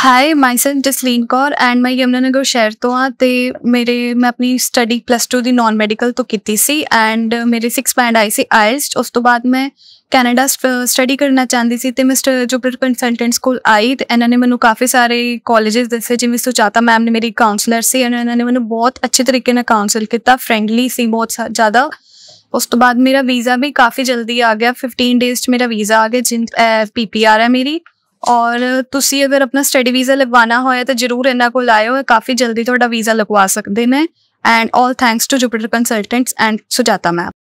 hi my self Jasleen Kaur and मैं यमुनानगर शहर तो हाँ तो मेरे मैं अपनी study plus to the non medical तो की सी एंड मेरे six band I C IELTS उस तो बाद मैं ਕੈਨੇਡਾ ਸਟੱਡੀ ਕਰਨਾ ਚਾਹੁੰਦੀ ਸੀ ਤੇ ਮੈਂ ਜੁਪੀਟਰ ਕੰਸਲਟੈਂਟ ਸਕੂਲ ਆਈ ਤੇ ਇਹਨਾਂ ਨੇ ਮੈਨੂੰ ਕਾਫੀ ਸਾਰੇ ਕਾਲजेस ਦੱਸੇ ਜਿਵੇਂ ਸੁਚਾਤਾ ਮੈਮ ਨੇ ਮੇਰੀ ਕਾਉਂਸਲਰ ਸੀ ਇਹਨਾਂ ਨੇ ਮੈਨੂੰ ਬਹੁਤ ਅੱਛੇ ਤਰੀਕੇ ਨਾਲ ਕਾਉਂਸਲ ਕੀਤਾ ਫ੍ਰੈਂਡਲੀ ਸੀ ਬਹੁਤ ਜ਼ਿਆਦਾ ਉਸ ਤੋਂ ਬਾਅਦ ਮੇਰਾ ਵੀਜ਼ਾ ਵੀ ਕਾਫੀ ਜਲਦੀ ਆ ਗਿਆ 15 ਡੇਜ਼ 'ਚ ਮੇਰਾ ਵੀਜ਼ਾ ਆ ਗਿਆ ਜਿੰਨ ਪੀਪੀਆਰ ਹੈ ਮੇਰੀ ਔਰ ਤੁਸੀਂ ਅਗਰ ਆਪਣਾ ਸਟੱਡੀ ਵੀਜ਼ਾ ਲਗਵਾਣਾ ਹੋਇਆ ਤਾਂ ਜਰੂਰ ਇਹਨਾਂ ਕੋਲ ਆਇਓ ਕਾਫੀ ਜਲਦੀ ਤੁਹਾਡਾ ਵੀਜ਼ਾ ਲਗਵਾ ਸਕਦੇ ਨੇ and 올 thanks to Jupiter consultants and Sujata ma'am